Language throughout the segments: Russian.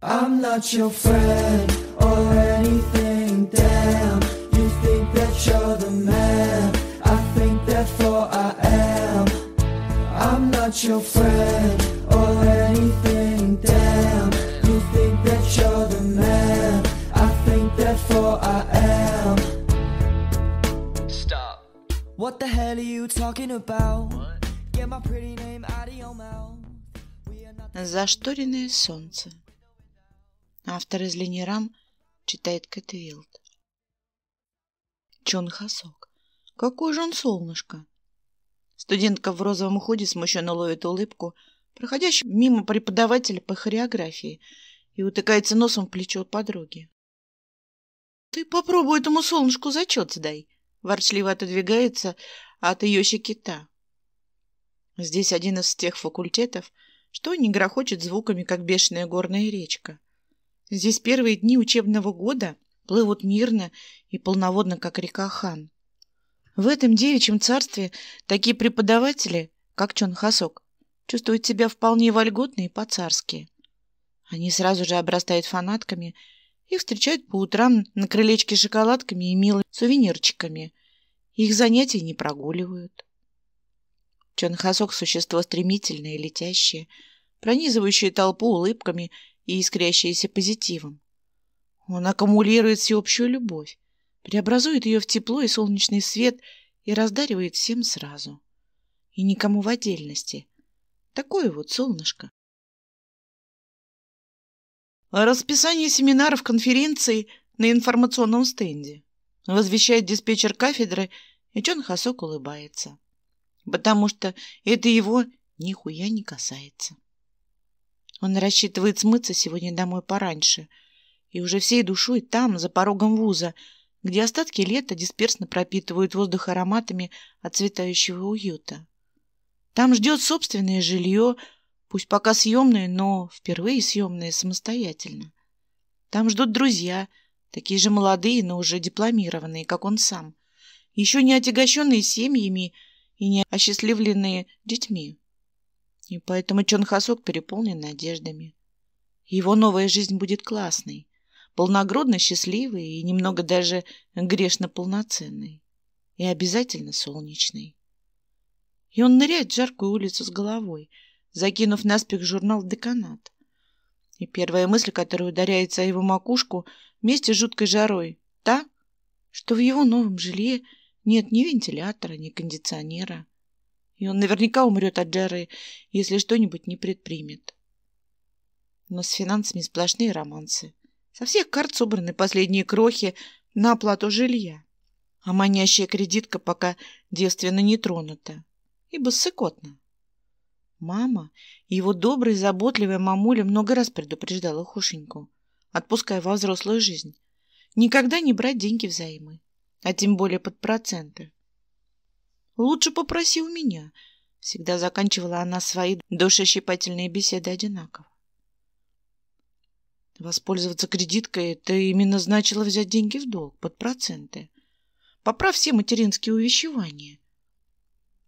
I'm not your friend or anything, damn. You think that you're the man, I think therefore I am. I'm not your friend or anything, damn. You think that you're the man, I think therefore I am. Stop. What the hell are you talking about? What? Get my pretty name out of your mouth. Зашторенное солнце. Автор из Ленирам читает Кэтвилд. Чон Хасок. Какой же он солнышко! Студентка в розовом худи смущенно ловит улыбку, проходящий мимо преподавателя по хореографии, и утыкается носом в плечо подруги. «Ты попробуй этому солнышку зачет сдай!» ворчливо отодвигается от ее щекита. Здесь один из тех факультетов, что не грохочет звуками, как бешеная горная речка. Здесь первые дни учебного года плывут мирно и полноводно, как река Хан. В этом девичьем царстве такие преподаватели, как Чон Хасок, чувствуют себя вполне вольготно и по-царски. Они сразу же обрастают фанатками, их встречают по утрам на крылечке шоколадками и милыми сувенирчиками. Их занятия не прогуливают. Чон Хасок – существо стремительное и летящее, пронизывающее толпу улыбками – и искрящееся позитивом. Он аккумулирует всеобщую любовь, преобразует ее в тепло и солнечный свет и раздаривает всем сразу. И никому в отдельности. Такое вот солнышко. Расписание семинаров, конференций на информационном стенде. Возвещает диспетчер кафедры, и Чон Хасок улыбается. Потому что это его нихуя не касается. Он рассчитывает смыться сегодня домой пораньше. И уже всей душой там, за порогом вуза, где остатки лета дисперсно пропитывают воздух ароматами отцветающего уюта. Там ждет собственное жилье, пусть пока съемное, но впервые съемное самостоятельно. Там ждут друзья, такие же молодые, но уже дипломированные, как он сам, еще не отягощенные семьями и не осчастливленные детьми. И поэтому Чон Хасок переполнен надеждами. Его новая жизнь будет классной, полногрудно счастливой и немного даже грешно полноценной. И обязательно солнечной. И он ныряет в жаркую улицу с головой, закинув спик журнал «Деканат». И первая мысль, которая ударяется о его макушку, вместе с жуткой жарой, та, что в его новом жилье нет ни вентилятора, ни кондиционера и он наверняка умрет от жары, если что-нибудь не предпримет. Но с финансами сплошные романсы. Со всех карт собраны последние крохи на оплату жилья, а манящая кредитка пока девственно не тронута, ибо ссыкотно. Мама и его добрая и заботливая мамуля много раз предупреждала Хушеньку, отпуская во взрослую жизнь, никогда не брать деньги взаймы, а тем более под проценты. Лучше попроси у меня. Всегда заканчивала она свои душещипательные беседы одинаково. Воспользоваться кредиткой это именно значило взять деньги в долг под проценты. Поправ все материнские увещевания.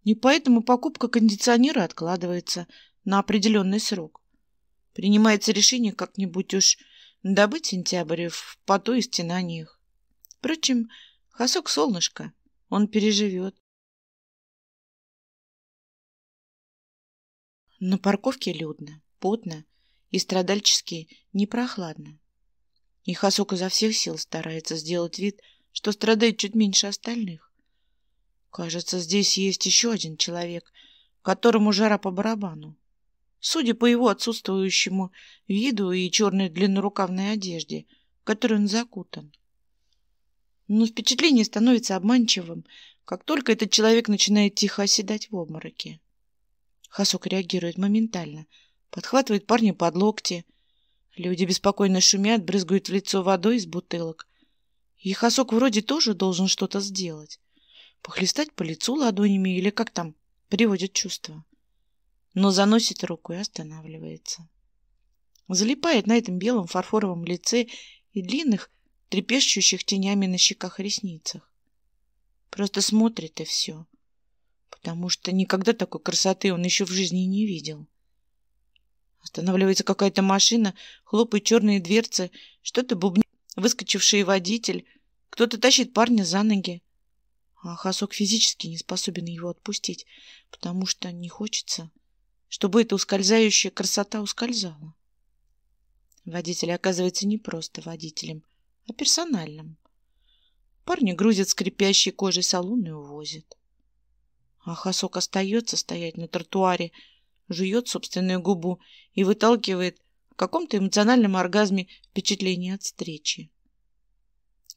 И поэтому покупка кондиционера откладывается на определенный срок. Принимается решение как-нибудь уж добыть сентябрь в поту и стенаниях. Впрочем, Хасок солнышко, он переживет. На парковке людно, потно и страдальчески непрохладно. И Хасок изо всех сил старается сделать вид, что страдает чуть меньше остальных. Кажется, здесь есть еще один человек, которому жара по барабану. Судя по его отсутствующему виду и черной длиннорукавной одежде, в которой он закутан. Но впечатление становится обманчивым, как только этот человек начинает тихо оседать в обмороке. Хасок реагирует моментально. Подхватывает парня под локти. Люди беспокойно шумят, брызгают в лицо водой из бутылок. И Хасок вроде тоже должен что-то сделать. Похлестать по лицу ладонями или как там приводит чувство. Но заносит руку и останавливается. Залипает на этом белом фарфоровом лице и длинных, трепещущих тенями на щеках и ресницах. Просто смотрит и все потому что никогда такой красоты он еще в жизни не видел. Останавливается какая-то машина, хлопают черные дверцы, что-то бубнит, выскочивший водитель, кто-то тащит парня за ноги. А Хасок физически не способен его отпустить, потому что не хочется, чтобы эта ускользающая красота ускользала. Водитель оказывается не просто водителем, а персональным. Парни грузят скрипящей кожей салон и увозят. А Хасок остается стоять на тротуаре, жует собственную губу и выталкивает в каком-то эмоциональном оргазме впечатление от встречи.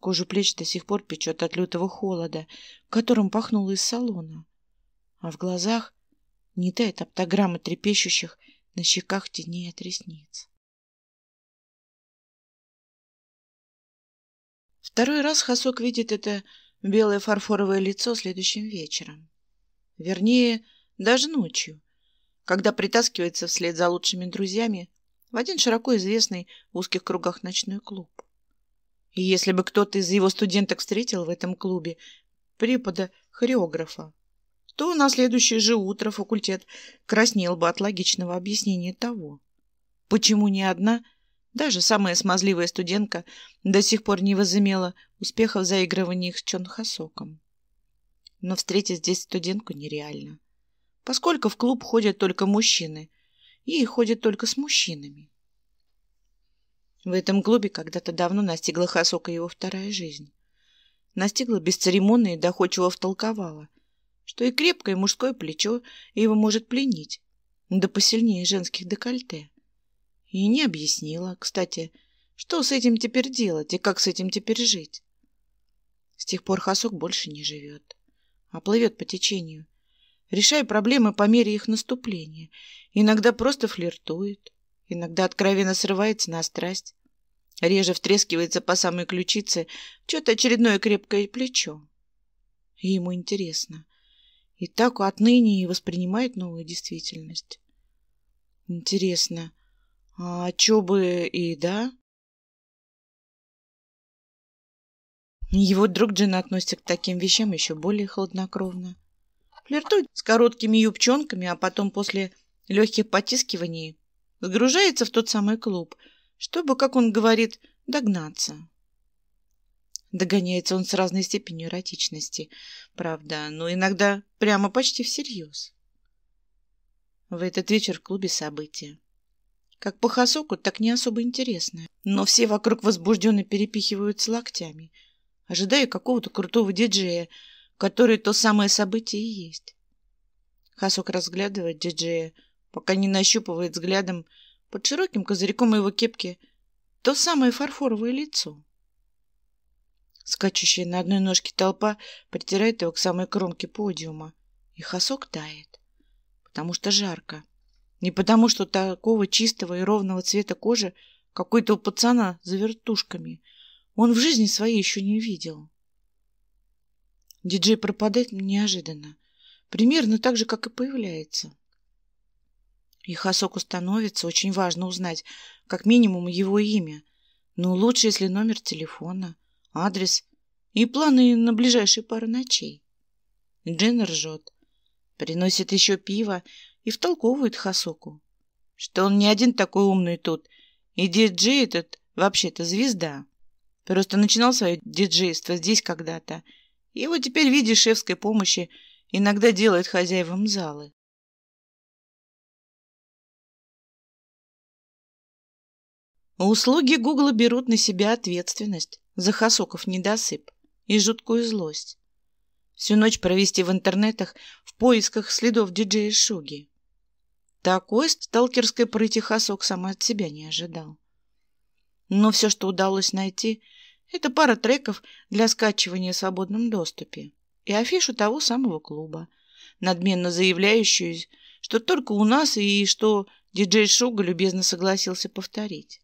Кожу плеч до сих пор печет от лютого холода, которым пахнуло из салона. А в глазах не тает оптограмма трепещущих на щеках теней от ресниц. Второй раз Хасок видит это белое фарфоровое лицо следующим вечером. Вернее, даже ночью, когда притаскивается вслед за лучшими друзьями в один широко известный в узких кругах ночной клуб. И если бы кто-то из его студенток встретил в этом клубе препода-хореографа, то на следующее же утро факультет краснел бы от логичного объяснения того, почему ни одна, даже самая смазливая студентка, до сих пор не возымела успеха в заигрываниях с Чонхасоком но встретить здесь студентку нереально, поскольку в клуб ходят только мужчины, и ходят только с мужчинами. В этом клубе когда-то давно настигла Хасока его вторая жизнь. Настигла бесцеремонно и доходчиво втолковала, что и крепкое мужское плечо его может пленить, да посильнее женских декольте. И не объяснила, кстати, что с этим теперь делать и как с этим теперь жить. С тех пор Хасок больше не живет а плывет по течению. Решая проблемы по мере их наступления. Иногда просто флиртует, иногда откровенно срывается на страсть. Реже втрескивается по самой ключице что-то очередное крепкое плечо. И ему интересно. И так отныне и воспринимает новую действительность. Интересно, а чё бы и да? Его друг Джина относится к таким вещам еще более хладнокровно. Флиртует с короткими юбчонками, а потом после легких потискиваний сгружается в тот самый клуб, чтобы, как он говорит, догнаться. Догоняется он с разной степенью эротичности, правда, но иногда прямо почти всерьез. В этот вечер в клубе события. Как по хасоку, так не особо интересно, но все вокруг возбужденно перепихиваются локтями – ожидая какого-то крутого диджея, который то самое событие и есть. Хасок разглядывает диджея, пока не нащупывает взглядом под широким козырьком его кепки то самое фарфоровое лицо. Скачущая на одной ножке толпа притирает его к самой кромке подиума, и Хасок тает, потому что жарко. Не потому, что такого чистого и ровного цвета кожи какой-то у пацана за вертушками — он в жизни своей еще не видел. Диджей пропадает неожиданно. Примерно так же, как и появляется. И Хасоку становится очень важно узнать, как минимум, его имя. Но ну, лучше, если номер телефона, адрес и планы на ближайшие пару ночей. Джен ржет, приносит еще пиво и втолковывает Хасоку, что он не один такой умный тут, и диджей этот вообще-то звезда. Просто начинал свое диджейство здесь когда-то. Его теперь в виде шефской помощи иногда делают хозяевам залы. Услуги Гугла берут на себя ответственность за Хасоков недосып и жуткую злость. Всю ночь провести в интернетах в поисках следов диджея Шуги. Такой сталкерской прыти Хасок сам от себя не ожидал. Но все, что удалось найти, это пара треков для скачивания в свободном доступе и афишу того самого клуба, надменно заявляющую, что только у нас и что диджей Шуга любезно согласился повторить.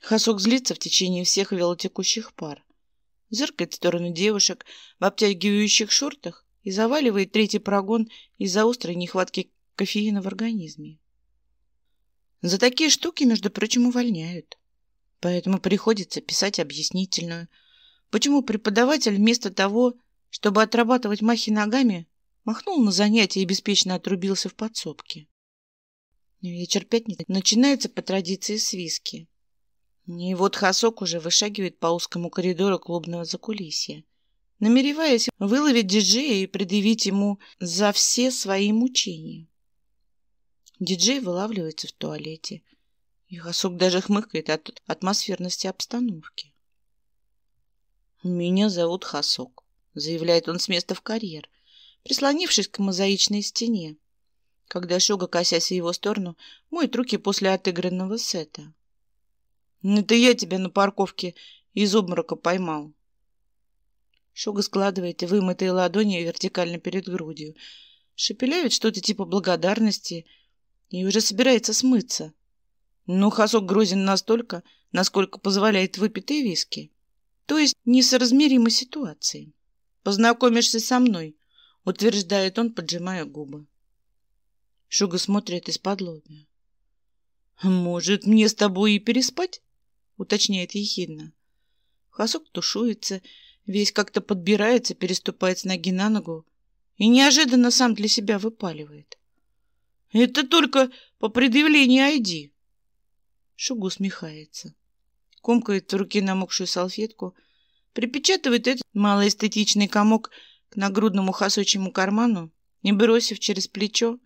Хасок злится в течение всех велотекущих пар. Зыркает в сторону девушек в обтягивающих шортах и заваливает третий прогон из-за острой нехватки кофеина в организме. За такие штуки, между прочим, увольняют. Поэтому приходится писать объяснительную. Почему преподаватель вместо того, чтобы отрабатывать махи ногами, махнул на занятия и беспечно отрубился в подсобке. Вечер пятницы начинается по традиции с виски. И вот Хасок уже вышагивает по узкому коридору клубного закулисья, намереваясь выловить диджея и предъявить ему за все свои мучения. Диджей вылавливается в туалете. Юхасук даже хмыкает от атмосферности обстановки. «Меня зовут Хасок», — заявляет он с места в карьер, прислонившись к мозаичной стене. Когда Шуга, косясь в его сторону, моет руки после отыгранного сета. «Это я тебя на парковке из обморока поймал». Шуга складывает вымытые ладони вертикально перед грудью. Шепеляет что-то типа благодарности — и уже собирается смыться. Но ну, хасок грозен настолько, насколько позволяет выпитые виски, то есть несоразмеримой ситуации. «Познакомишься со мной», — утверждает он, поджимая губы. Шуга смотрит из-под лобья. «Может, мне с тобой и переспать?» — уточняет ехидно. Хасок тушуется, весь как-то подбирается, переступает с ноги на ногу и неожиданно сам для себя выпаливает. Это только по предъявлению ID. Шугу усмехается. Комкает в руке намокшую салфетку, припечатывает этот малоэстетичный комок к нагрудному хасочьему карману, не бросив через плечо.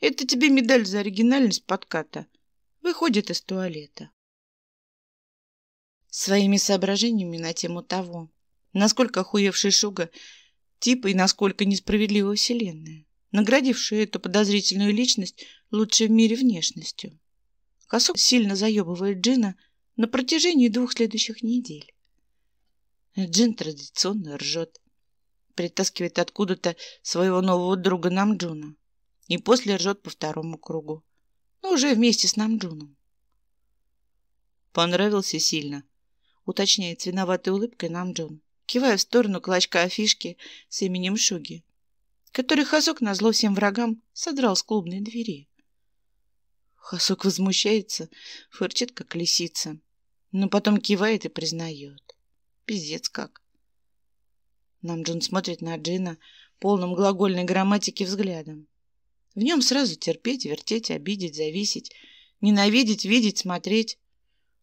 Это тебе медаль за оригинальность подката. Выходит из туалета. Своими соображениями на тему того, насколько охуевший Шуга тип и насколько несправедлива Вселенная наградившую эту подозрительную личность лучшей в мире внешностью. Косок сильно заебывает Джина на протяжении двух следующих недель. Джин традиционно ржет. Притаскивает откуда-то своего нового друга Намджуна. И после ржет по второму кругу. Но уже вместе с Намджуном. Понравился сильно. Уточняет с виноватой улыбкой Намджун. Кивая в сторону клочка афишки с именем Шуги который Хасок назло всем врагам содрал с клубной двери. Хасок возмущается, фырчит, как лисица, но потом кивает и признает. Пиздец как. Намджун смотрит на Джина полным глагольной грамматики взглядом. В нем сразу терпеть, вертеть, обидеть, зависеть, ненавидеть, видеть, смотреть.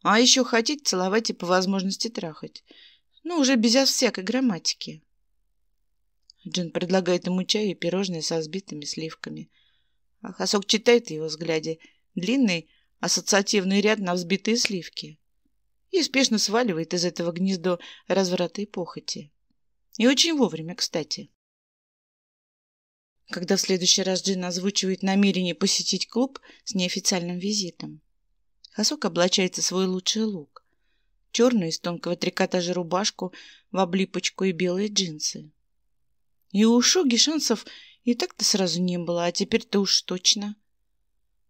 А еще хотеть, целовать и по возможности трахать. Ну, уже безо всякой грамматики. Джин предлагает ему чай и пирожные со взбитыми сливками. А Хасок читает в его взгляде длинный ассоциативный ряд на взбитые сливки и спешно сваливает из этого гнездо разврата и похоти. И очень вовремя, кстати. Когда в следующий раз Джин озвучивает намерение посетить клуб с неофициальным визитом, Хасок облачается в свой лучший лук. Черную из тонкого трикотажа рубашку в облипочку и белые джинсы. И у Шоги шансов и так-то сразу не было, а теперь-то уж точно.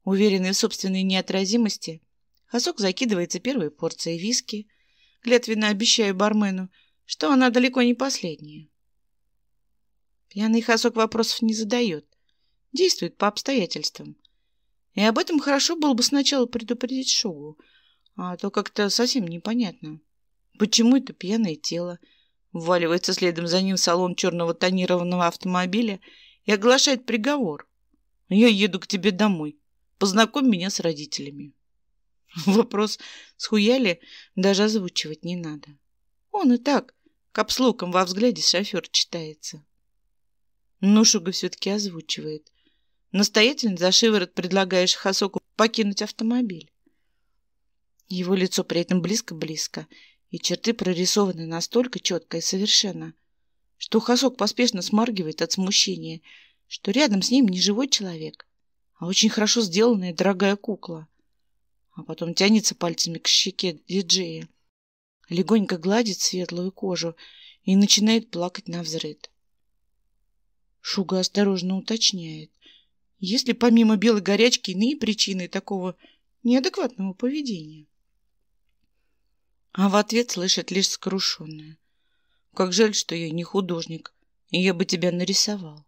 Уверенный в собственной неотразимости, Хасок закидывается первой порцией виски, клятвенно обещая бармену, что она далеко не последняя. Пьяный Хасок вопросов не задает, действует по обстоятельствам. И об этом хорошо было бы сначала предупредить Шогу, а то как-то совсем непонятно. Почему это пьяное тело — вваливается следом за ним в салон черного тонированного автомобиля и оглашает приговор. «Я еду к тебе домой. Познакомь меня с родителями». Вопрос с хуяли даже озвучивать не надо. Он и так капслоком во взгляде шофер читается. Но Шуга все-таки озвучивает. Настоятельно за шиворот предлагаешь Хасоку покинуть автомобиль. Его лицо при этом близко-близко, и черты прорисованы настолько четко и совершенно, что Хасок поспешно смаргивает от смущения, что рядом с ним не живой человек, а очень хорошо сделанная дорогая кукла. А потом тянется пальцами к щеке диджея, легонько гладит светлую кожу и начинает плакать на взрыд. Шуга осторожно уточняет, есть ли помимо белой горячки иные причины такого неадекватного поведения а в ответ слышит лишь скрушенное. Как жаль, что я не художник, и я бы тебя нарисовал.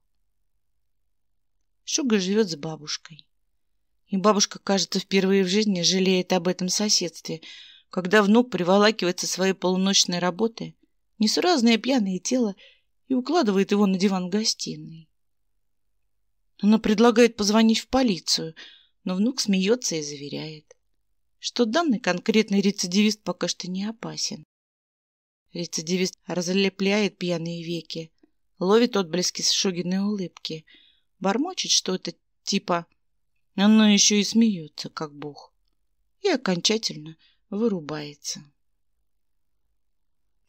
Шуга живет с бабушкой. И бабушка, кажется, впервые в жизни жалеет об этом соседстве, когда внук приволакивается своей полуночной работы, несуразное пьяное тело, и укладывает его на диван гостиной. Она предлагает позвонить в полицию, но внук смеется и заверяет что данный конкретный рецидивист пока что не опасен. Рецидивист разлепляет пьяные веки, ловит отблески Шугиной улыбки, бормочет что-то типа «Оно еще и смеется, как бог», и окончательно вырубается.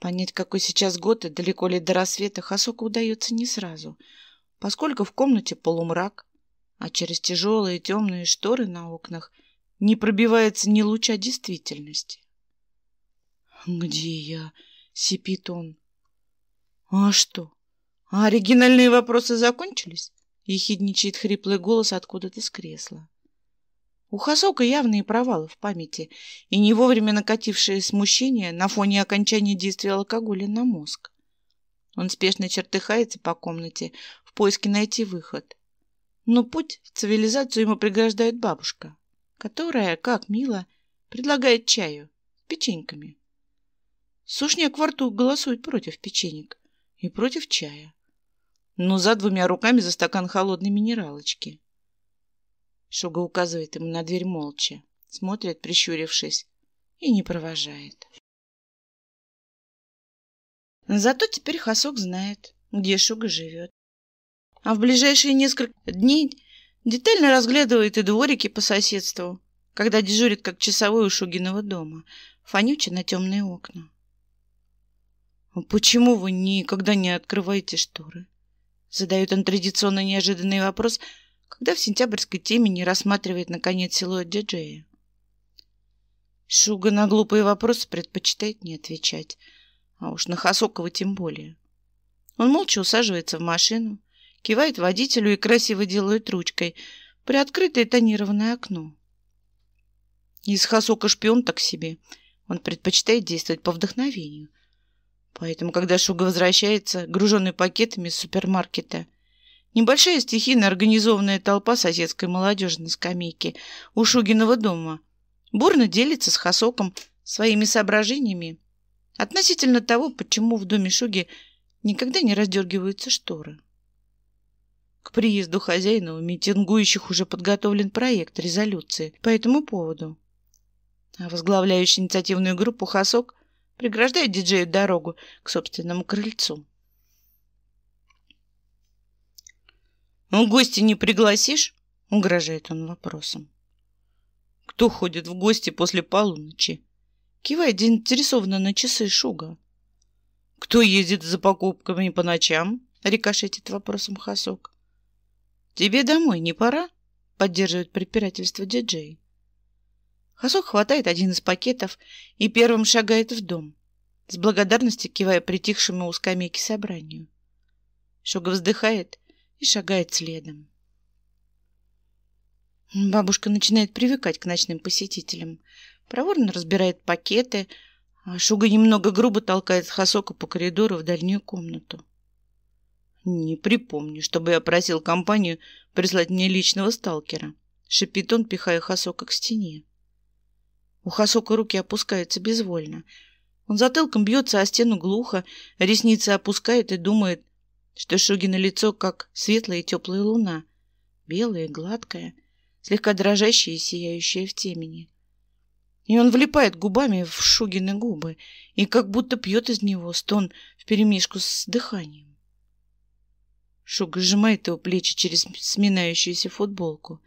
Понять, какой сейчас год и далеко ли до рассвета, Хасоку удается не сразу, поскольку в комнате полумрак, а через тяжелые темные шторы на окнах не пробивается ни луча действительности. «Где я?» — сипит он. «А что? А оригинальные вопросы закончились?» — ехидничает хриплый голос откуда-то с кресла. У Хасока явные провалы в памяти и не вовремя накатившее смущение на фоне окончания действия алкоголя на мозг. Он спешно чертыхается по комнате в поиске найти выход. Но путь в цивилизацию ему преграждает бабушка которая, как мило, предлагает чаю с печеньками. Сушняк во рту голосует против печенек и против чая, но за двумя руками за стакан холодной минералочки. Шуга указывает ему на дверь молча, смотрит, прищурившись, и не провожает. Зато теперь Хасок знает, где Шуга живет. А в ближайшие несколько дней Детально разглядывает и дворики по соседству, когда дежурит как часовой у Шугиного дома, фонюча на темные окна. «А «Почему вы никогда не открываете шторы?» Задает он традиционно неожиданный вопрос, когда в сентябрьской теме не рассматривает, наконец, силуэт диджея. Шуга на глупые вопросы предпочитает не отвечать, а уж на Хасокова тем более. Он молча усаживается в машину, кивает водителю и красиво делает ручкой. Приоткрытое тонированное окно. Из Хасока шпион так себе. Он предпочитает действовать по вдохновению. Поэтому, когда Шуга возвращается, груженный пакетами из супермаркета, небольшая стихийно организованная толпа соседской молодежи на скамейке у Шугиного дома бурно делится с Хасоком своими соображениями относительно того, почему в доме Шуги никогда не раздергиваются шторы. К приезду хозяина у митингующих уже подготовлен проект резолюции по этому поводу. А возглавляющий инициативную группу Хасок преграждает диджею дорогу к собственному крыльцу. «Ну, гости не пригласишь?» — угрожает он вопросом. «Кто ходит в гости после полуночи?» Кивает заинтересованно на часы Шуга. «Кто ездит за покупками по ночам?» — рикошетит вопросом Хасок. «Тебе домой не пора?» — поддерживает предпирательство диджей. Хасок хватает один из пакетов и первым шагает в дом, с благодарностью кивая притихшему у скамейки собранию. Шуга вздыхает и шагает следом. Бабушка начинает привыкать к ночным посетителям, проворно разбирает пакеты, а Шуга немного грубо толкает Хасока по коридору в дальнюю комнату. «Не припомню, чтобы я просил компанию прислать мне личного сталкера», — шипит он, пихая Хасока к стене. У Хасока руки опускаются безвольно. Он затылком бьется о стену глухо, ресницы опускает и думает, что Шугина лицо как светлая и теплая луна, белая гладкая, слегка дрожащая и сияющая в темени. И он влипает губами в Шугины губы и как будто пьет из него стон вперемешку с дыханием. Шок сжимает его плечи через сминающуюся футболку.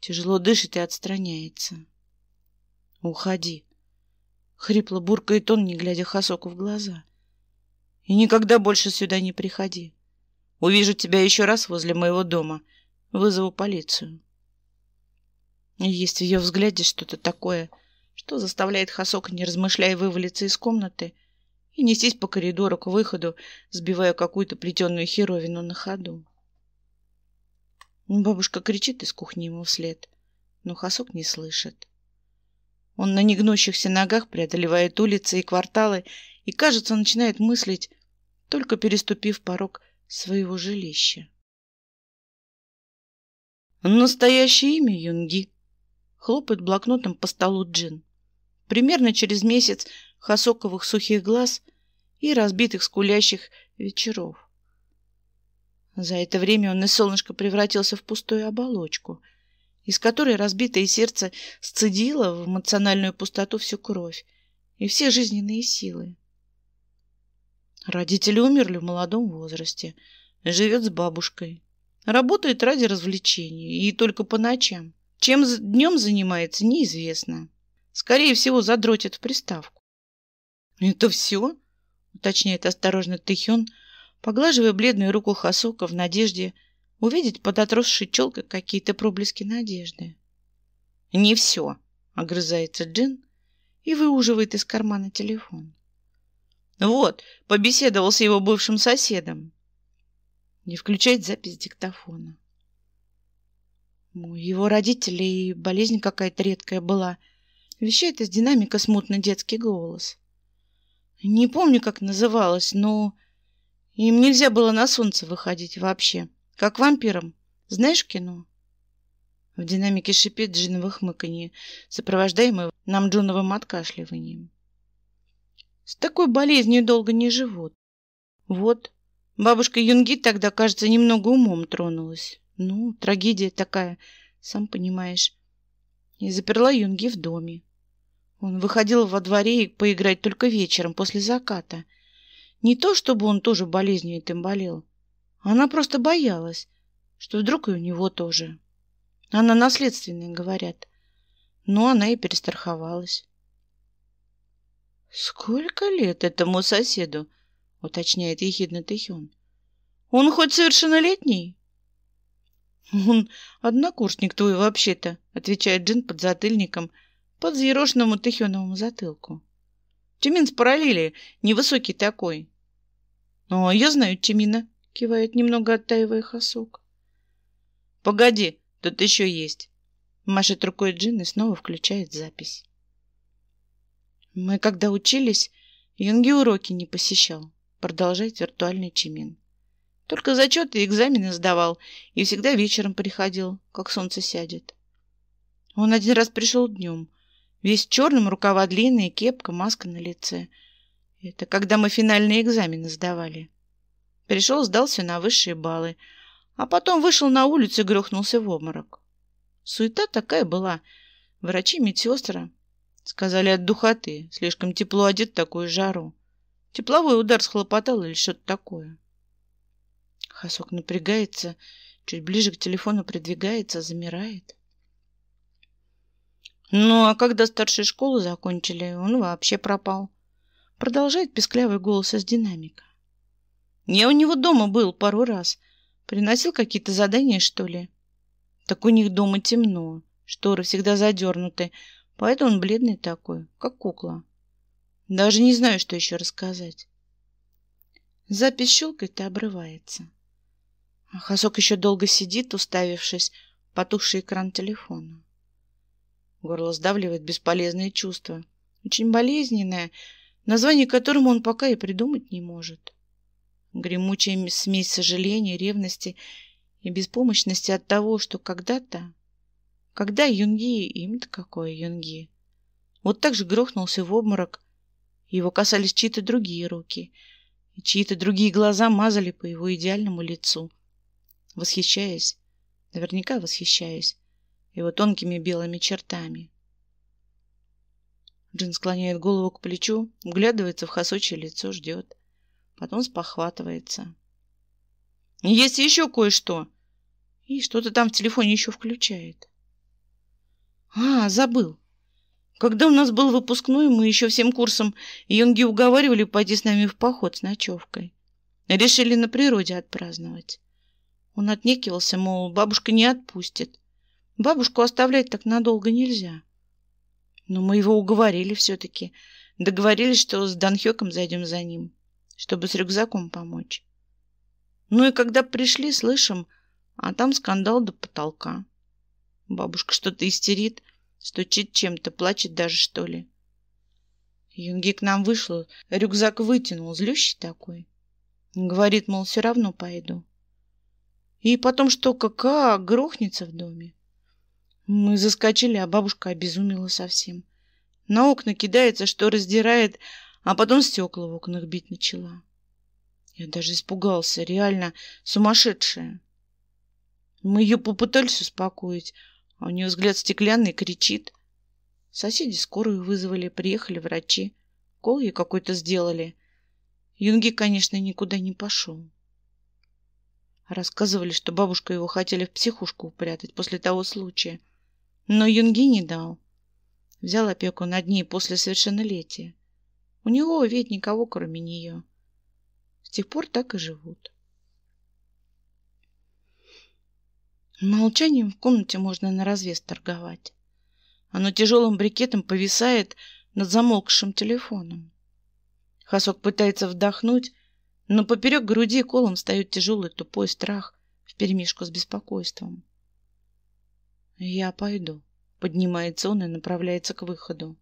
Тяжело дышит и отстраняется. «Уходи!» Хрипло буркает он, не глядя Хасоку в глаза. «И никогда больше сюда не приходи. Увижу тебя еще раз возле моего дома. Вызову полицию». Есть в ее взгляде что-то такое, что заставляет Хасока, не размышляя, вывалиться из комнаты — и нестись по коридору к выходу, сбивая какую-то плетеную херовину на ходу. Бабушка кричит из кухни ему вслед, но Хасук не слышит. Он на негнущихся ногах преодолевает улицы и кварталы и, кажется, начинает мыслить, только переступив порог своего жилища. Настоящее имя Юнги. Хлопает блокнотом по столу Джин. Примерно через месяц хасоковых сухих глаз и разбитых скулящих вечеров. За это время он из солнышка превратился в пустую оболочку, из которой разбитое сердце сцедило в эмоциональную пустоту всю кровь и все жизненные силы. Родители умерли в молодом возрасте, живет с бабушкой, работает ради развлечений и только по ночам. Чем днем занимается, неизвестно. Скорее всего, задротит в приставку. «Это все?» — уточняет осторожно Тыхён, поглаживая бледную руку Хасука в надежде увидеть под отросшей челкой какие-то проблески надежды. «Не все!» — огрызается Джин и выуживает из кармана телефон. «Вот, побеседовал с его бывшим соседом!» Не включает запись диктофона. У его родителей болезнь какая-то редкая была. Вещает из динамика смутно детский голос. Не помню, как называлось, но... Им нельзя было на солнце выходить вообще. Как вампирам. Знаешь кино? В динамике шипит Джиново хмыканье, сопровождаемое нам Джуновым откашливанием. С такой болезнью долго не живут. Вот. Бабушка Юнги тогда, кажется, немного умом тронулась. Ну, трагедия такая, сам понимаешь. И заперла Юнги в доме. Он выходил во дворе поиграть только вечером, после заката. Не то, чтобы он тоже болезнью этим болел. Она просто боялась, что вдруг и у него тоже. Она наследственная, говорят. Но она и перестраховалась. «Сколько лет этому соседу?» — уточняет ехидно Тэхён. «Он хоть совершеннолетний?» «Он однокурсник твой вообще-то», — отвечает Джин под затыльником — под взъерошенному тыхеновому затылку. Тюмин спаралили, невысокий такой. «Ну, — О, а я знаю Тюмина, — кивает немного оттаивая хасок. — Погоди, тут еще есть. Машет рукой Джин и снова включает запись. Мы, когда учились, Юнги уроки не посещал, продолжает виртуальный Чимин. Только зачеты и экзамены сдавал, и всегда вечером приходил, как солнце сядет. Он один раз пришел днем, Весь черным, рукава длинные, кепка, маска на лице. Это когда мы финальные экзамены сдавали. Пришел, сдался на высшие баллы. А потом вышел на улицу и грохнулся в обморок. Суета такая была. Врачи, медсестры. Сказали от духоты. Слишком тепло одет такую жару. Тепловой удар схлопотал или что-то такое. Хасок напрягается, чуть ближе к телефону придвигается, замирает. Ну, а когда старшие школы закончили, он вообще пропал. Продолжает песклявый голос из динамика. Я у него дома был пару раз. Приносил какие-то задания, что ли? Так у них дома темно. Шторы всегда задернуты. Поэтому он бледный такой, как кукла. Даже не знаю, что еще рассказать. Запись щелкает и обрывается. Хасок еще долго сидит, уставившись в потухший экран телефона. Горло сдавливает бесполезное чувство, очень болезненное, название которому он пока и придумать не может. Гремучая смесь сожаления, ревности и беспомощности от того, что когда-то, когда Юнги, им-то какое Юнги, вот так же грохнулся в обморок, его касались чьи-то другие руки, и чьи-то другие глаза мазали по его идеальному лицу, восхищаясь, наверняка восхищаясь, его тонкими белыми чертами. Джин склоняет голову к плечу, вглядывается в хосочье лицо, ждет. Потом спохватывается. «Есть еще кое-что!» И что-то там в телефоне еще включает. «А, забыл!» Когда у нас был выпускной, мы еще всем курсом Йонги уговаривали пойти с нами в поход с ночевкой. Решили на природе отпраздновать. Он отнекивался, мол, бабушка не отпустит. Бабушку оставлять так надолго нельзя. Но мы его уговорили все-таки. Договорились, что с Данхеком зайдем за ним, чтобы с рюкзаком помочь. Ну и когда пришли, слышим, а там скандал до потолка. Бабушка что-то истерит, стучит чем-то, плачет даже, что ли. Юнги к нам вышел, рюкзак вытянул, злющий такой. Говорит, мол, все равно пойду. И потом что, какая грохнется в доме. Мы заскочили, а бабушка обезумела совсем. На окна кидается, что раздирает, а потом стекла в окнах бить начала. Я даже испугался, реально сумасшедшая. Мы ее попытались успокоить, а у нее взгляд стеклянный, кричит. Соседи скорую вызвали, приехали врачи. Кол ей какой-то сделали. Юнги, конечно, никуда не пошел. Рассказывали, что бабушка его хотели в психушку упрятать после того случая. Но Юнги не дал. Взял опеку над ней после совершеннолетия. У него ведь никого, кроме нее. С тех пор так и живут. Молчанием в комнате можно на развес торговать. Оно тяжелым брикетом повисает над замолкшим телефоном. Хасок пытается вдохнуть, но поперек груди колом встает тяжелый тупой страх вперемешку с беспокойством. «Я пойду», — поднимается он и направляется к выходу.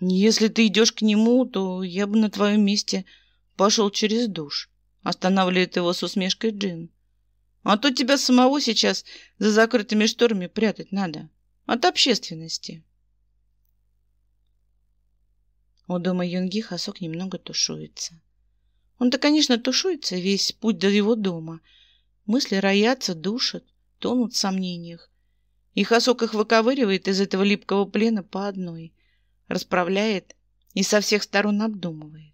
«Если ты идешь к нему, то я бы на твоем месте пошел через душ», — останавливает его с усмешкой Джин. «А то тебя самого сейчас за закрытыми шторами прятать надо. От общественности». У дома Юнги Хасок немного тушуется. Он-то, конечно, тушуется весь путь до его дома. Мысли роятся, душат тонут в сомнениях. И Хасок их выковыривает из этого липкого плена по одной, расправляет и со всех сторон обдумывает.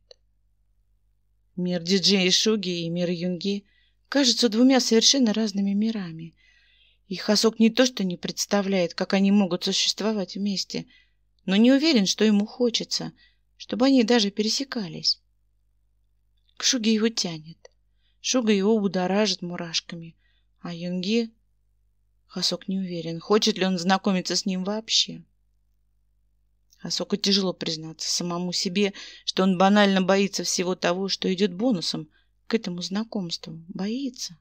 Мир диджея Шуги и мир Юнги кажутся двумя совершенно разными мирами. И Хасок не то что не представляет, как они могут существовать вместе, но не уверен, что ему хочется, чтобы они даже пересекались. К Шуге его тянет. Шуга его будоражит мурашками, а Юнги Хасок не уверен, хочет ли он знакомиться с ним вообще. Хасоку тяжело признаться самому себе, что он банально боится всего того, что идет бонусом к этому знакомству. Боится.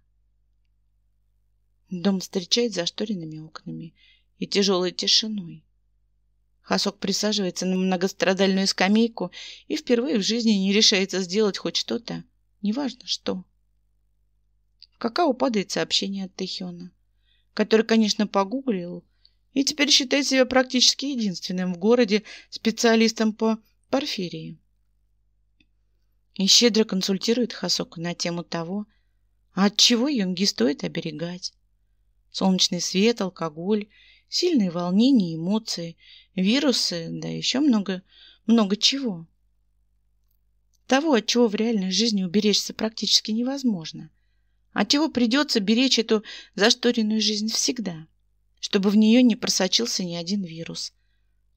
Дом встречает зашторенными окнами и тяжелой тишиной. Хасок присаживается на многострадальную скамейку и впервые в жизни не решается сделать хоть что-то, неважно что. В какао падает сообщение от Тэхёна который, конечно, погуглил, и теперь считает себя практически единственным в городе специалистом по порфирии. И щедро консультирует Хасоку на тему того, от чего юнги стоит оберегать. Солнечный свет, алкоголь, сильные волнения, эмоции, вирусы, да еще много, много чего. Того, от чего в реальной жизни уберечься практически невозможно – отчего придется беречь эту зашторенную жизнь всегда, чтобы в нее не просочился ни один вирус,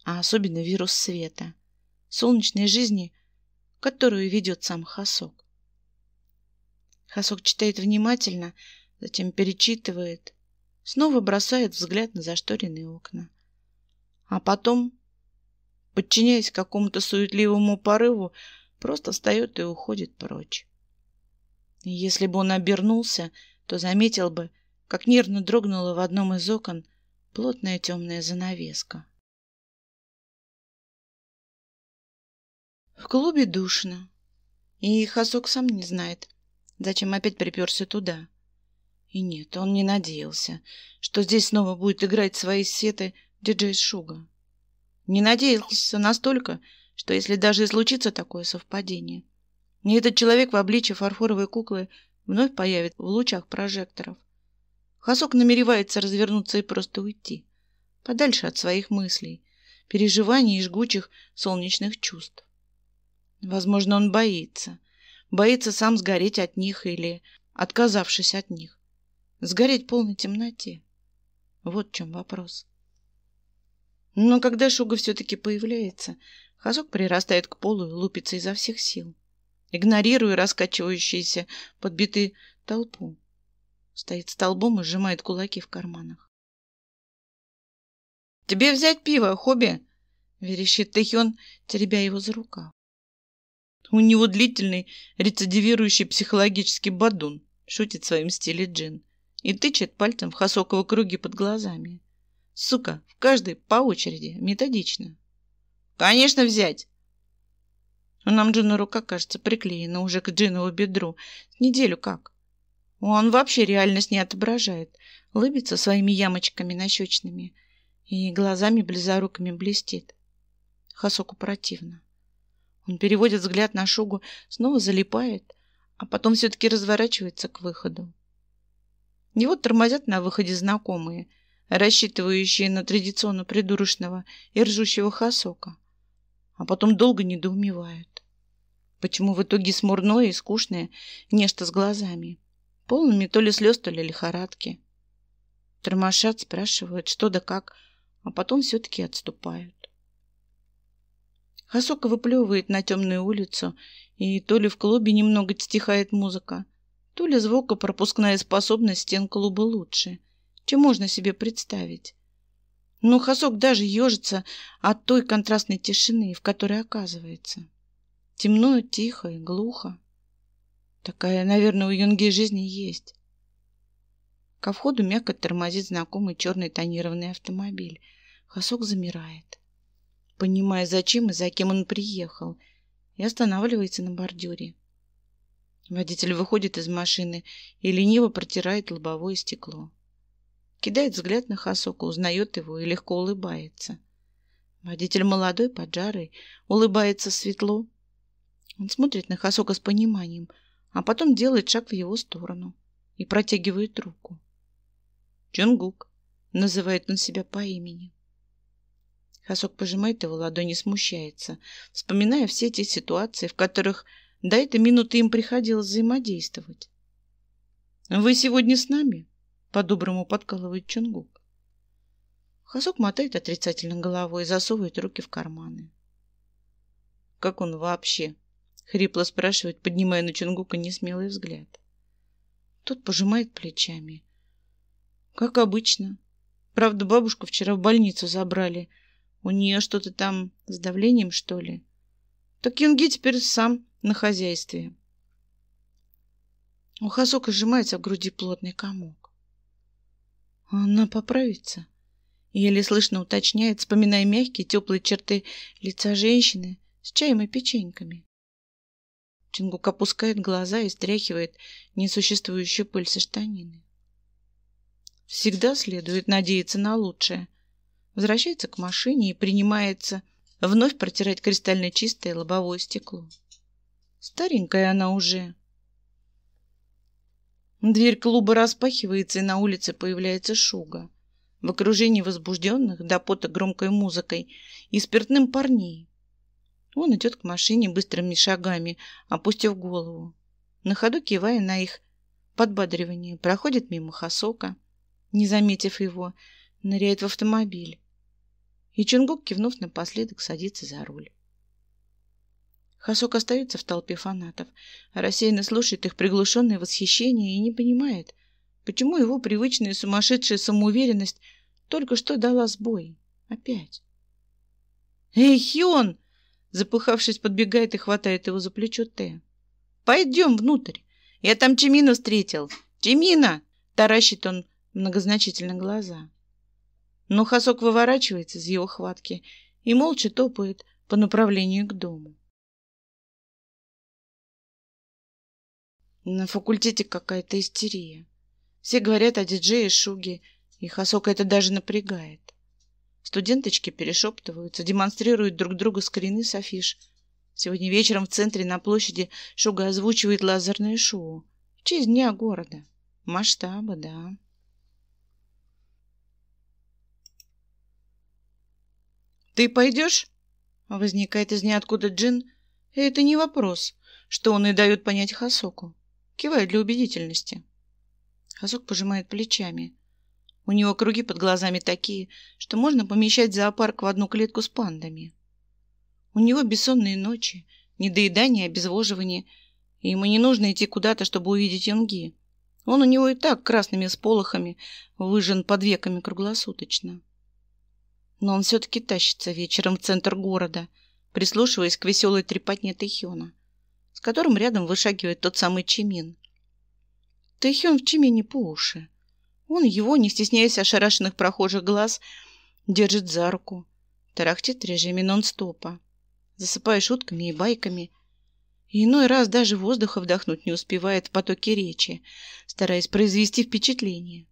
а особенно вирус света, солнечной жизни, которую ведет сам Хасок. Хасок читает внимательно, затем перечитывает, снова бросает взгляд на зашторенные окна. А потом, подчиняясь какому-то суетливому порыву, просто встает и уходит прочь. Если бы он обернулся, то заметил бы, как нервно дрогнула в одном из окон плотная темная занавеска. В клубе душно. И Хасок сам не знает, зачем опять приперся туда. И нет, он не надеялся, что здесь снова будет играть свои сеты диджей Шуга. Не надеялся настолько, что если даже и случится такое совпадение, не этот человек в обличье фарфоровой куклы вновь появится в лучах прожекторов. Хасок намеревается развернуться и просто уйти. Подальше от своих мыслей, переживаний и жгучих солнечных чувств. Возможно, он боится. Боится сам сгореть от них или отказавшись от них. Сгореть в полной темноте. Вот в чем вопрос. Но когда Шуга все-таки появляется, Хазок прирастает к полу и лупится изо всех сил игнорируя раскачивающуюся подбитую толпу. Стоит столбом и сжимает кулаки в карманах. «Тебе взять пиво, хобби!» — верещит Тэхён, теребя его за рукав. У него длительный рецидивирующий психологический бадун, шутит в своем стиле Джин, и тычет пальцем в хасоково круги под глазами. Сука, в каждой по очереди, методично. «Конечно взять!» Но нам Джину рука, кажется, приклеена уже к Джинову бедру. Неделю как. Он вообще реальность не отображает. Лыбится своими ямочками нащечными и глазами близоруками блестит. Хасоку противно. Он переводит взгляд на Шугу, снова залипает, а потом все-таки разворачивается к выходу. Его тормозят на выходе знакомые, рассчитывающие на традиционно придурочного и ржущего Хасока, а потом долго недоумевают. Почему в итоге смурное и скучное, нечто с глазами, полными то ли слез, то ли лихорадки. Тормошат, спрашивают, что да как, а потом все-таки отступают. Хасока выплевывает на темную улицу, и то ли в клубе немного стихает музыка, то ли звукопропускная способность стен клуба лучше, чем можно себе представить. Но Хасок даже ежится от той контрастной тишины, в которой оказывается. Темно, тихо и глухо. Такая, наверное, у юнги жизни есть. Ко входу мягко тормозит знакомый черный тонированный автомобиль. Хасок замирает, понимая, зачем и за кем он приехал, и останавливается на бордюре. Водитель выходит из машины и лениво протирает лобовое стекло. Кидает взгляд на Хасока, узнает его и легко улыбается. Водитель молодой, поджарый, улыбается светло, он смотрит на Хасока с пониманием, а потом делает шаг в его сторону и протягивает руку. «Джунгук», — называет он себя по имени. Хасок пожимает его ладонь и смущается, вспоминая все те ситуации, в которых до этой минуты им приходилось взаимодействовать. «Вы сегодня с нами?» — по-доброму подкалывает Чунгук. Хасок мотает отрицательно головой и засовывает руки в карманы. «Как он вообще — хрипло спрашивает, поднимая на Чунгука несмелый взгляд. Тот пожимает плечами. «Как обычно. Правда, бабушку вчера в больницу забрали. У нее что-то там с давлением, что ли? Так Юнги теперь сам на хозяйстве». У Хасока сжимается в груди плотный комок. «Она поправится?» Еле слышно уточняет, вспоминая мягкие, теплые черты лица женщины с чаем и печеньками. Чингук опускает глаза и стряхивает несуществующую пыль со штанины. Всегда следует надеяться на лучшее. Возвращается к машине и принимается вновь протирать кристально чистое лобовое стекло. Старенькая она уже. Дверь клуба распахивается, и на улице появляется Шуга. В окружении возбужденных до пота громкой музыкой и спиртным парней. Он идет к машине быстрыми шагами, опустив голову. На ходу кивая на их подбадривание, проходит мимо Хасока, не заметив его, ныряет в автомобиль. И Чунгук, кивнув напоследок, садится за руль. Хасок остается в толпе фанатов, рассеянно слушает их приглушенное восхищение и не понимает, почему его привычная сумасшедшая самоуверенность только что дала сбой. Опять. «Эй, Хион!» Запыхавшись, подбегает и хватает его за плечо Т. «Пойдем внутрь. Я там Чемина встретил. Чемина!» Таращит он многозначительно глаза. Но Хасок выворачивается из его хватки и молча топает по направлению к дому. На факультете какая-то истерия. Все говорят о диджее Шуге, и Хасока это даже напрягает. Студенточки перешептываются, демонстрируют друг другу скрины с афиш. Сегодня вечером в центре на площади Шуга озвучивает лазерное шоу. В честь Дня города. Масштабы, да. «Ты пойдешь?» Возникает из ниоткуда Джин. это не вопрос, что он и дает понять Хасоку. Кивает для убедительности. Хасок пожимает плечами. У него круги под глазами такие, что можно помещать зоопарк в одну клетку с пандами. У него бессонные ночи, недоедание, обезвоживание, и ему не нужно идти куда-то, чтобы увидеть юнги. Он у него и так красными сполохами выжжен под веками круглосуточно. Но он все-таки тащится вечером в центр города, прислушиваясь к веселой трепотне Тэхёна, с которым рядом вышагивает тот самый Чимин. Тэхён в Чимине по уши. Он его, не стесняясь ошарашенных прохожих глаз, держит за руку. Тарахтит в режиме нон-стопа. Засыпая шутками и байками. И иной раз даже воздуха вдохнуть не успевает в потоке речи, стараясь произвести впечатление.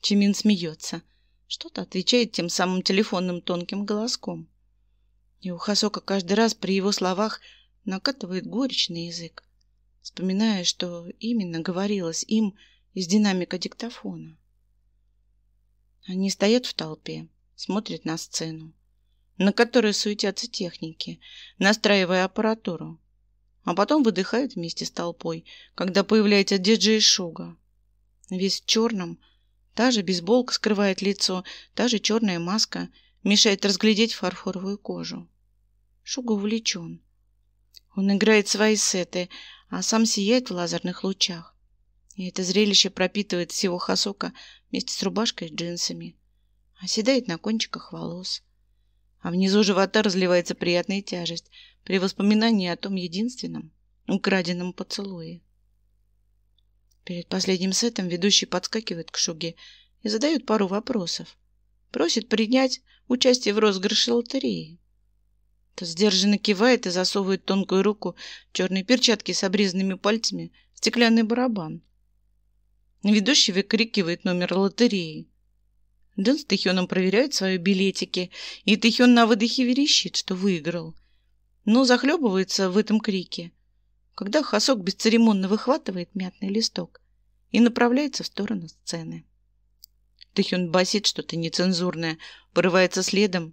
Чимин смеется. Что-то отвечает тем самым телефонным тонким голоском. И у Хасока каждый раз при его словах накатывает горечный язык, вспоминая, что именно говорилось им – из динамика диктофона. Они стоят в толпе, смотрят на сцену, на которой суетятся техники, настраивая аппаратуру, а потом выдыхают вместе с толпой, когда появляется диджей Шуга. Весь в черном, та же бейсболка скрывает лицо, та же черная маска мешает разглядеть фарфоровую кожу. Шуга увлечен. Он играет свои сеты, а сам сияет в лазерных лучах. И это зрелище пропитывает всего Хасока вместе с рубашкой и джинсами. Оседает на кончиках волос. А внизу живота разливается приятная тяжесть при воспоминании о том единственном украденном поцелуе. Перед последним сетом ведущий подскакивает к Шуге и задает пару вопросов. Просит принять участие в розыгрыше лотереи. Тот сдержанно кивает и засовывает тонкую руку в черные перчатки с обрезанными пальцами в стеклянный барабан. Ведущий выкрикивает номер лотереи. Дэн с Тэхёном проверяют свои билетики, и Тэхён на выдохе верещит, что выиграл. Но захлебывается в этом крике, когда Хасок бесцеремонно выхватывает мятный листок и направляется в сторону сцены. Тэхён басит что-то нецензурное, порывается следом,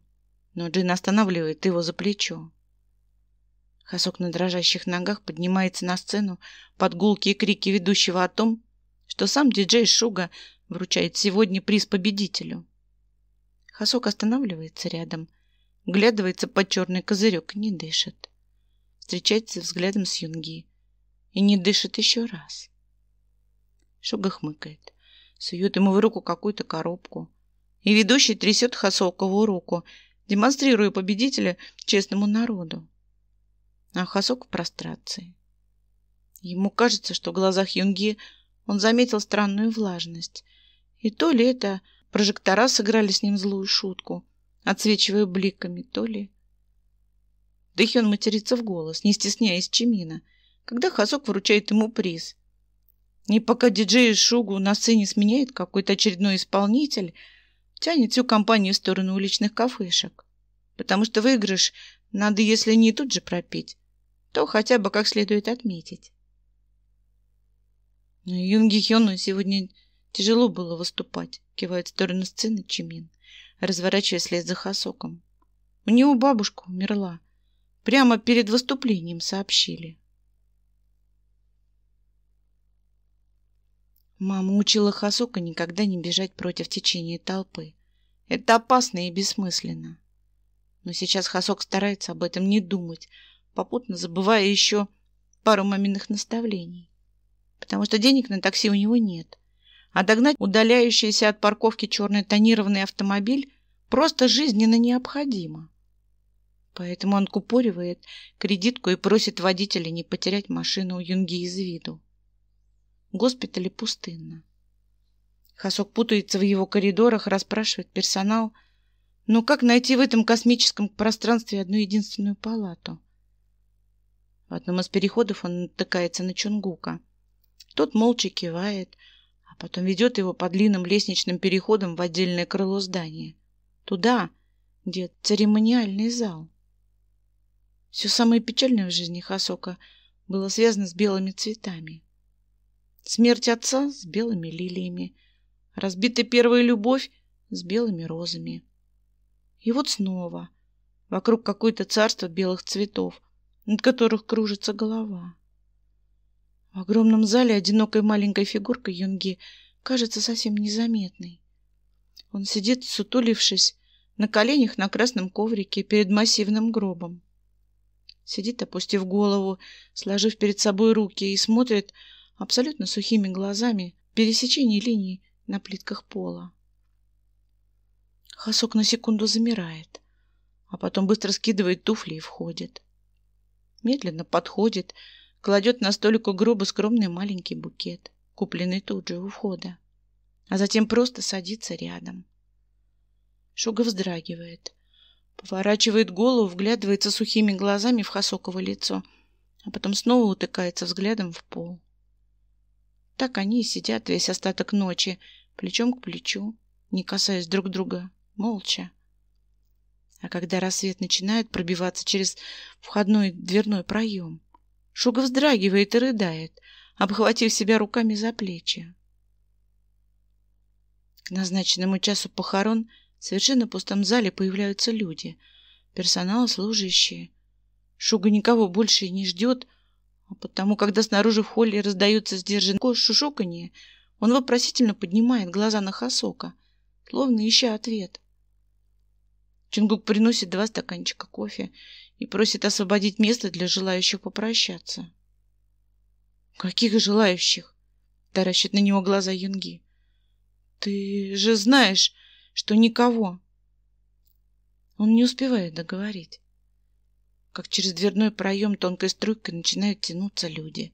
но Джин останавливает его за плечо. Хасок на дрожащих ногах поднимается на сцену под гулкие крики ведущего о том, что сам диджей Шуга вручает сегодня приз победителю. Хасок останавливается рядом, глядывается под черный козырек и не дышит. Встречается взглядом с Юнги и не дышит еще раз. Шуга хмыкает, сует ему в руку какую-то коробку, и ведущий трясет Хасокову руку, демонстрируя победителя честному народу. А Хасок в прострации. Ему кажется, что в глазах Юнги – он заметил странную влажность. И то ли это прожектора сыграли с ним злую шутку, отсвечивая бликами, то ли... Дэхион матерится в голос, не стесняясь Чимина, когда Хасок выручает ему приз. И пока диджей Шугу на сцене сменяет какой-то очередной исполнитель, тянет всю компанию в сторону уличных кафешек. Потому что выигрыш надо, если не тут же пропить, то хотя бы как следует отметить. «Ну, Юнги Хёну сегодня тяжело было выступать, кивает в сторону сцены Чимин, разворачиваясь след за Хасоком. У него бабушка умерла. Прямо перед выступлением сообщили. Мама учила Хасока никогда не бежать против течения толпы. Это опасно и бессмысленно. Но сейчас Хасок старается об этом не думать, попутно забывая еще пару маминых наставлений потому что денег на такси у него нет. А догнать удаляющийся от парковки черный тонированный автомобиль просто жизненно необходимо. Поэтому он купоривает кредитку и просит водителя не потерять машину у Юнги из виду. Госпитали пустынно. Хасок путается в его коридорах, расспрашивает персонал. Но ну, как найти в этом космическом пространстве одну единственную палату? В одном из переходов он натыкается на Чунгука — тот молча кивает, а потом ведет его по длинным лестничным переходам в отдельное крыло здания. Туда, где церемониальный зал. Все самое печальное в жизни Хасока было связано с белыми цветами. Смерть отца с белыми лилиями, разбита первая любовь с белыми розами. И вот снова вокруг какое-то царство белых цветов, над которых кружится голова. В огромном зале одинокой маленькой фигуркой Юнги кажется совсем незаметной. Он сидит, сутулившись, на коленях на красном коврике перед массивным гробом. Сидит, опустив голову, сложив перед собой руки и смотрит абсолютно сухими глазами пересечение линий на плитках пола. Хасок на секунду замирает, а потом быстро скидывает туфли и входит. Медленно подходит, кладет на столик гроба скромный маленький букет, купленный тут же у входа, а затем просто садится рядом. Шуга вздрагивает, поворачивает голову, вглядывается сухими глазами в Хасоково лицо, а потом снова утыкается взглядом в пол. Так они и сидят весь остаток ночи, плечом к плечу, не касаясь друг друга, молча. А когда рассвет начинает пробиваться через входной дверной проем, Шуга вздрагивает и рыдает, обхватив себя руками за плечи. К назначенному часу похорон в совершенно пустом зале появляются люди, персонал, служащие. Шуга никого больше и не ждет, а потому, когда снаружи в холле раздаются сдержанные шушуканье, он вопросительно поднимает глаза на Хасока, словно ища ответ. Чингук приносит два стаканчика кофе и просит освободить место для желающих попрощаться. «Каких желающих?» — таращит на него глаза Юнги. «Ты же знаешь, что никого!» Он не успевает договорить. Как через дверной проем тонкой струйкой начинают тянуться люди.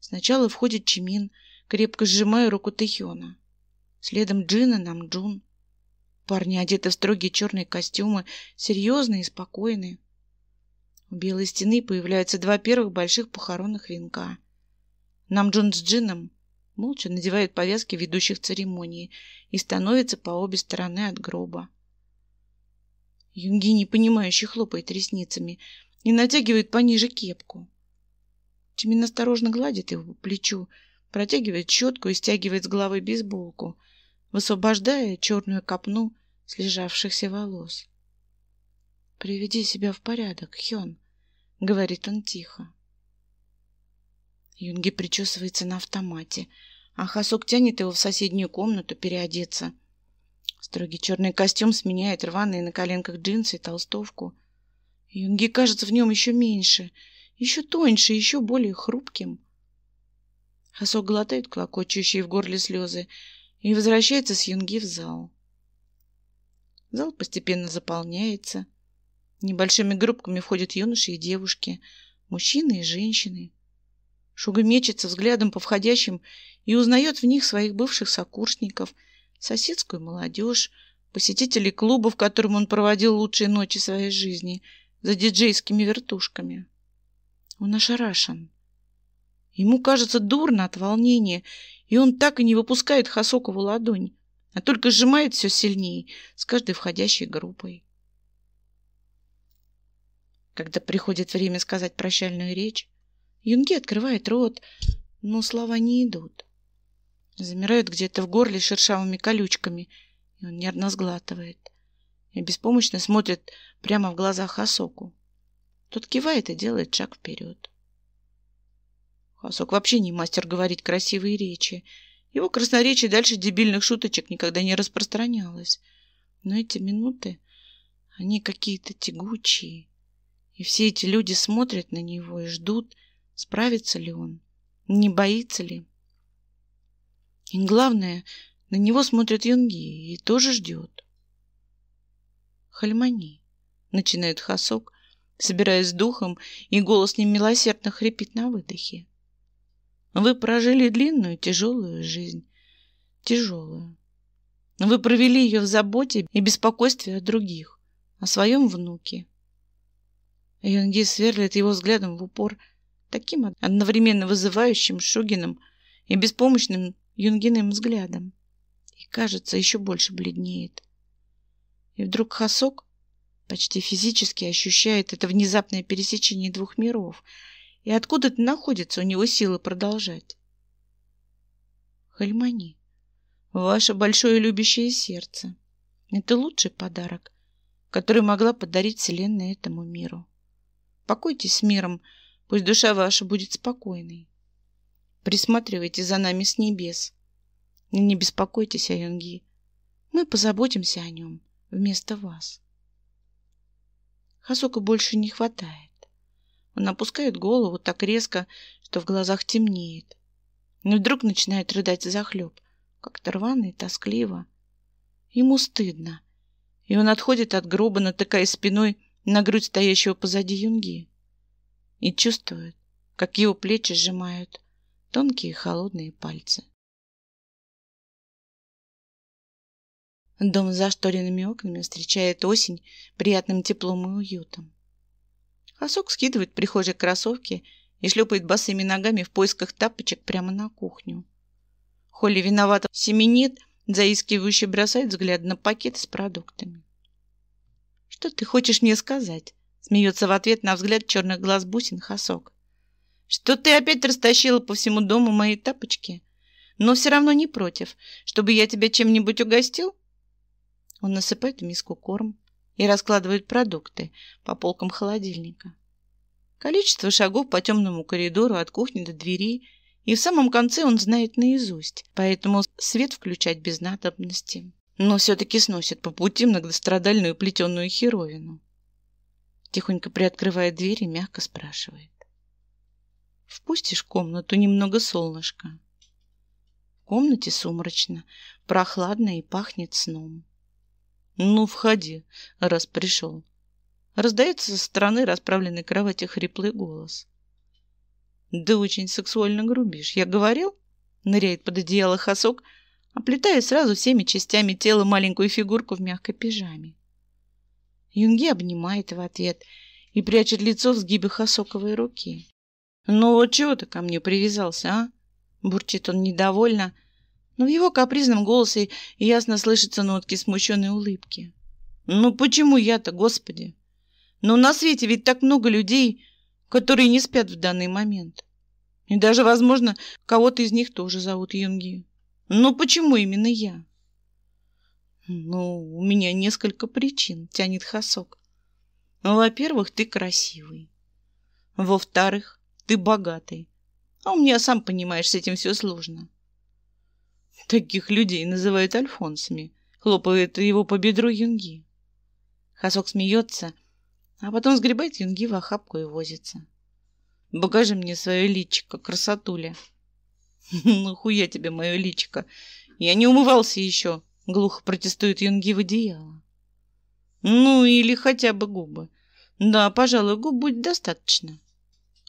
Сначала входит Чимин, крепко сжимая руку Тэхёна. Следом Джина, Намджун. Парни одеты в строгие черные костюмы, серьезные и спокойные. У белой стены появляются два первых больших похоронных венка. Намджун с Джином молча надевают повязки ведущих церемонии и становятся по обе стороны от гроба. Юнги, непонимающе, хлопает ресницами и натягивает пониже кепку. Тимин осторожно гладит его по плечу, протягивает щетку и стягивает с головы бейсболку, высвобождая черную копну слежавшихся волос. «Приведи себя в порядок, Хён», — говорит он тихо. Юнги причесывается на автомате, а Хасок тянет его в соседнюю комнату переодеться. Строгий черный костюм сменяет рваные на коленках джинсы и толстовку. Юнги кажется в нем еще меньше, еще тоньше, еще более хрупким. Хасок глотает клокочущие в горле слезы и возвращается с Юнги в зал. Зал постепенно заполняется. Небольшими группками входят юноши и девушки, мужчины и женщины. Шуга мечется взглядом по входящим и узнает в них своих бывших сокурсников, соседскую молодежь, посетителей клуба, в котором он проводил лучшие ночи своей жизни, за диджейскими вертушками. Он ошарашен. Ему кажется дурно от волнения, и он так и не выпускает Хасокову ладонь, а только сжимает все сильнее с каждой входящей группой. Когда приходит время сказать прощальную речь, Юнги открывает рот, но слова не идут. Замирают где-то в горле шершавыми колючками, и он нервно сглатывает. И беспомощно смотрит прямо в глаза Хасоку. Тот кивает и делает шаг вперед. Хасок вообще не мастер говорить красивые речи. Его красноречие дальше дебильных шуточек никогда не распространялось. Но эти минуты, они какие-то тягучие, и все эти люди смотрят на него и ждут, справится ли он, не боится ли. И главное, на него смотрят Юнги и тоже ждет. Хальмани, начинает Хасок, собираясь с духом, и голос немилосердно хрипит на выдохе. Вы прожили длинную, тяжелую жизнь. Тяжелую. Вы провели ее в заботе и беспокойстве о других, о своем внуке, Юнги сверлит его взглядом в упор, таким одновременно вызывающим Шугиным и беспомощным Юнгиным взглядом. И, кажется, еще больше бледнеет. И вдруг Хасок почти физически ощущает это внезапное пересечение двух миров, и откуда-то находится у него силы продолжать. Хальмани, ваше большое любящее сердце — это лучший подарок, который могла подарить Вселенная этому миру. Покойтесь с миром, пусть душа ваша будет спокойной. Присматривайте за нами с небес. И не беспокойтесь о Мы позаботимся о нем вместо вас. Хасука больше не хватает. Он опускает голову так резко, что в глазах темнеет. Но вдруг начинает рыдать захлеб, как-то рвано и тоскливо. Ему стыдно, и он отходит от гроба, натыкаясь спиной на грудь стоящего позади Юнги и чувствует, как его плечи сжимают тонкие холодные пальцы. Дом с зашторенными окнами встречает осень приятным теплом и уютом. Хасок скидывает прихожей кроссовки и шлепает босыми ногами в поисках тапочек прямо на кухню. Холли виновато семенит, заискивающе бросает взгляд на пакет с продуктами. «Что ты хочешь мне сказать?» Смеется в ответ на взгляд черных глаз бусин Хасок. «Что ты опять растащила по всему дому мои тапочки? Но все равно не против, чтобы я тебя чем-нибудь угостил?» Он насыпает в миску корм и раскладывает продукты по полкам холодильника. Количество шагов по темному коридору от кухни до двери, и в самом конце он знает наизусть, поэтому свет включать без надобности но все-таки сносят по пути многострадальную плетеную херовину. Тихонько приоткрывает дверь и мягко спрашивает. «Впустишь комнату немного солнышка?» В комнате сумрачно, прохладно и пахнет сном. «Ну, входи, раз пришел». Раздается со стороны расправленной кровати хриплый голос. «Да очень сексуально грубишь. Я говорил?» Ныряет под одеяло хосок – оплетая сразу всеми частями тела маленькую фигурку в мягкой пижаме. Юнги обнимает в ответ и прячет лицо в сгибе хасоковой руки. «Ну вот чего ты ко мне привязался, а?» Бурчит он недовольно, но в его капризном голосе ясно слышатся нотки смущенной улыбки. «Ну почему я-то, господи? Но ну на свете ведь так много людей, которые не спят в данный момент. И даже, возможно, кого-то из них тоже зовут Юнги. Но почему именно я? Ну, у меня несколько причин, тянет Хасок. Во-первых, ты красивый. Во-вторых, ты богатый. А у меня, сам понимаешь, с этим все сложно. Таких людей называют альфонсами, хлопает его по бедру Юнги. Хасок смеется, а потом сгребает Юнги в охапку и возится. Покажи мне свое личико, красотуля. «Ну хуя тебе мое личико! Я не умывался еще!» — глухо протестует Юнги в одеяло. «Ну или хотя бы губы. Да, пожалуй, губ будет достаточно».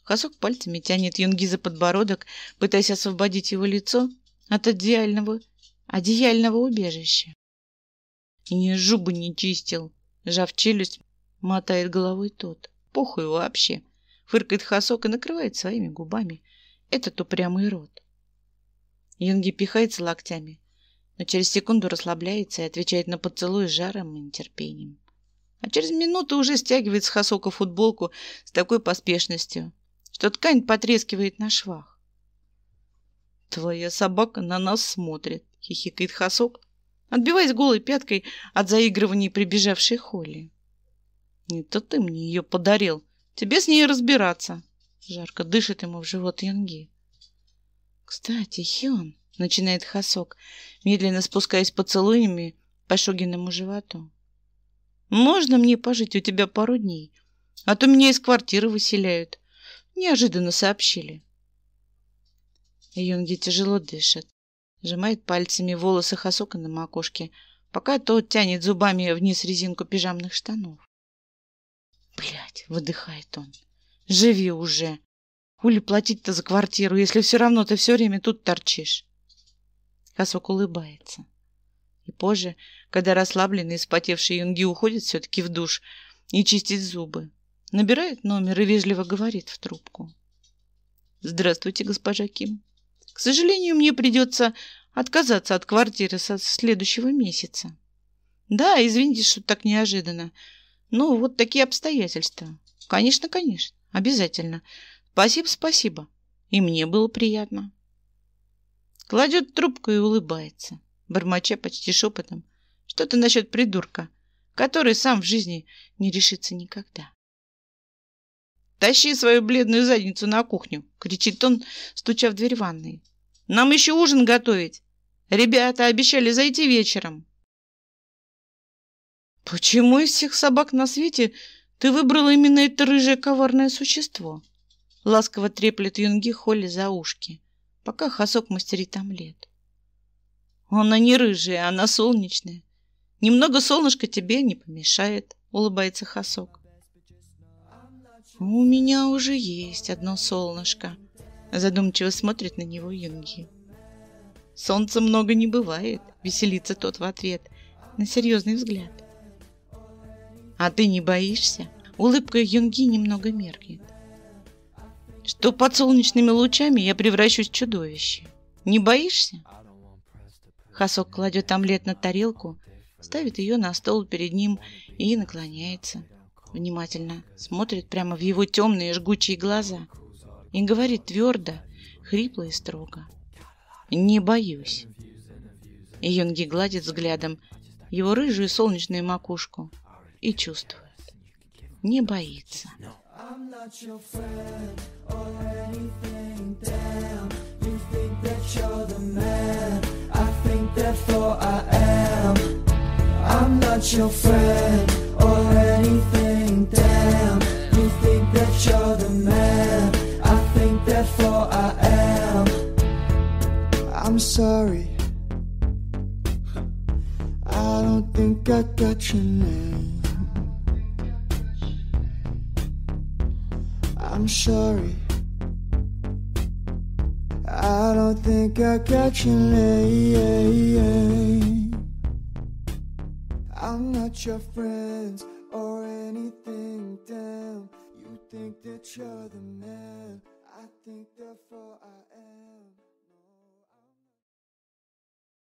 Хасок пальцами тянет Юнги за подбородок, пытаясь освободить его лицо от одеяльного, одеяльного убежища. Не зубы не чистил!» — жав челюсть, мотает головой тот. «Похуй вообще!» — фыркает Хасок и накрывает своими губами этот упрямый рот. Юнги пихается локтями, но через секунду расслабляется и отвечает на поцелуй с жаром и нетерпением. А через минуту уже стягивает с Хасока футболку с такой поспешностью, что ткань потрескивает на швах. «Твоя собака на нас смотрит», — хихикает Хасок, отбиваясь голой пяткой от заигрываний прибежавшей Холли. «Это ты мне ее подарил. Тебе с ней разбираться», — жарко дышит ему в живот Янги. «Кстати, Хион», — начинает Хасок, медленно спускаясь поцелуями по Шогиному животу. «Можно мне пожить у тебя пару дней? А то меня из квартиры выселяют», — неожиданно сообщили. Йонги тяжело дышит, сжимает пальцами волосы Хасока на макушке, пока тот тянет зубами вниз резинку пижамных штанов. Блять, выдыхает он. «Живи уже!» Хули платить-то за квартиру, если все равно ты все время тут торчишь?» Касок улыбается. И позже, когда расслабленный, спотевший юнги уходит все-таки в душ и чистит зубы, набирает номер и вежливо говорит в трубку. «Здравствуйте, госпожа Ким. К сожалению, мне придется отказаться от квартиры со следующего месяца. Да, извините, что так неожиданно. Ну, вот такие обстоятельства. Конечно, конечно, обязательно. Спасибо, спасибо. И мне было приятно. Кладет трубку и улыбается, бормоча почти шепотом. Что-то насчет придурка, который сам в жизни не решится никогда. «Тащи свою бледную задницу на кухню!» — кричит он, стуча в дверь ванной. «Нам еще ужин готовить! Ребята обещали зайти вечером!» «Почему из всех собак на свете ты выбрала именно это рыжее коварное существо?» Ласково треплет юнги Холли за ушки, пока Хасок мастерит омлет. Она не рыжая, она солнечная. Немного солнышка тебе не помешает, улыбается хосок. У меня уже есть одно солнышко. Задумчиво смотрит на него Юнги. Солнца много не бывает, веселится тот в ответ на серьезный взгляд. А ты не боишься? Улыбка Юнги немного меркнет что под солнечными лучами я превращусь в чудовище. Не боишься? Хасок кладет омлет на тарелку, ставит ее на стол перед ним и наклоняется. Внимательно смотрит прямо в его темные жгучие глаза и говорит твердо, хрипло и строго. «Не боюсь». И Юнги гладит взглядом его рыжую солнечную макушку и чувствует. Не боится. I'm not your friend or anything, damn. You think that you're the man, I think therefore I am. I'm not your friend or anything, damn. You think that you're the man, I think therefore I am. I'm sorry, I don't think I got your name. I'm sorry. I don't think I got your name. I'm not your friend or anything. Damn, you think that you're the man. I think therefore I.